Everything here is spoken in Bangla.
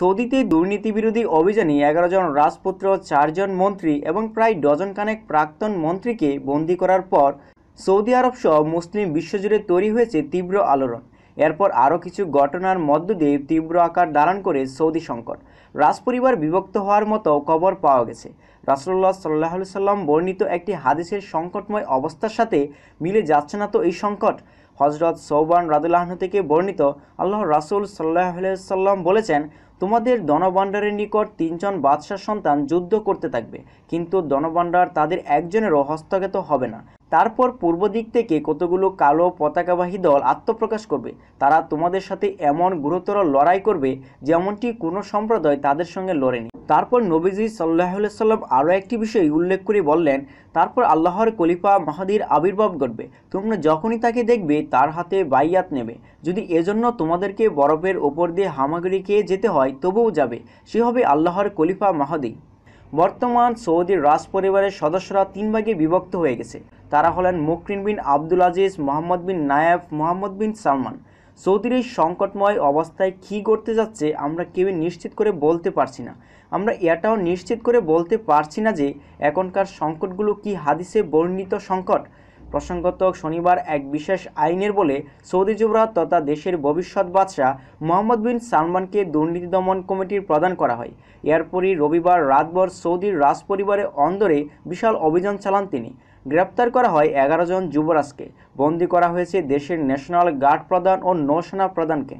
সৌদিতে দুর্নীতি বিরোধী অভিযানে এগারো জন রাজপুত্র চারজন মন্ত্রী এবং প্রায় ডজন কানেক প্রাক্তন মন্ত্রীকে বন্দী করার পর সৌদি আরব সহ মুসলিম বিশ্বজুড়ে তৈরি হয়েছে তীব্র আলোড়ন এরপর আরও কিছু ঘটনার মধ্য দিয়ে তীব্র আকার ধারণ করে সৌদি সংকট রাজপরিবার বিভক্ত হওয়ার মতো খবর পাওয়া গেছে রাসল্লাহ সাল্লাহ সাল্লাম বর্ণিত একটি হাদিসের সংকটময় অবস্থার সাথে মিলে যাচ্ছে না তো এই সংকট হজরত সৌবান রাদুল্লাহন থেকে বর্ণিত আল্লাহ রাসুল সাল্লাহ সাল্লাম বলেছেন তোমাদের দনবান্ডারের নিকট তিনজন বাদশাহ সন্তান যুদ্ধ করতে থাকবে কিন্তু দনবান্ডার তাদের একজনেরও হস্তগত হবে না তারপর পূর্ব দিক থেকে কতগুলো কালো পতাকাবাহী দল আত্মপ্রকাশ করবে তারা তোমাদের সাথে এমন গুরুতর লড়াই করবে যেমনটি কোনো সম্প্রদায় তাদের সঙ্গে লড়েনি তারপর নবীজি সাল্লাহ সাল্লাম আরও একটি বিষয় উল্লেখ করে বললেন তারপর আল্লাহর কলিফা মাহাদির আবির্ভাব ঘটবে তোমরা যখনই তাকে দেখবে তার হাতে বাইয়াত নেবে যদি এজন্য তোমাদেরকে বরফের ওপর দিয়ে হামাগুড়ি খেয়ে যেতে হয় হয় তবুও যাবে সে হবে আল্লাহর কলিফা মাহাদি বর্তমান সৌদির রাজ পরিবারের সদস্যরা তিন ভাগে বিভক্ত হয়ে গেছে তারা হলেন মকরিন বিন আব্দুল আজিজ মোহাম্মদ বিন নায়েব মোহাম্মদ বিন সালমান সৌদির এই সংকটময় অবস্থায় কী করতে যাচ্ছে আমরা কেউ নিশ্চিত করে বলতে পারছি না আমরা এটাও নিশ্চিত করে বলতে পারছি না যে এখনকার সংকটগুলো কি হাদিসে বর্ণিত সংকট প্রসঙ্গত শনিবার এক বিশেষ আইনের বলে সৌদি যুবরাজ তথা দেশের ভবিষ্যৎ বাদশাহ মোহাম্মদ বিন সালমানকে দুর্নীতি দমন কমিটির প্রদান করা হয় এরপরই রবিবার রাতভর সৌদির রাজপরিবারের অন্দরে বিশাল অভিযান চালান তিনি গ্রেপ্তার করা হয় এগারো জন যুবরাজকে বন্দি করা হয়েছে দেশের ন্যাশনাল গার্ড প্রধান ও নৌসেনা প্রধানকে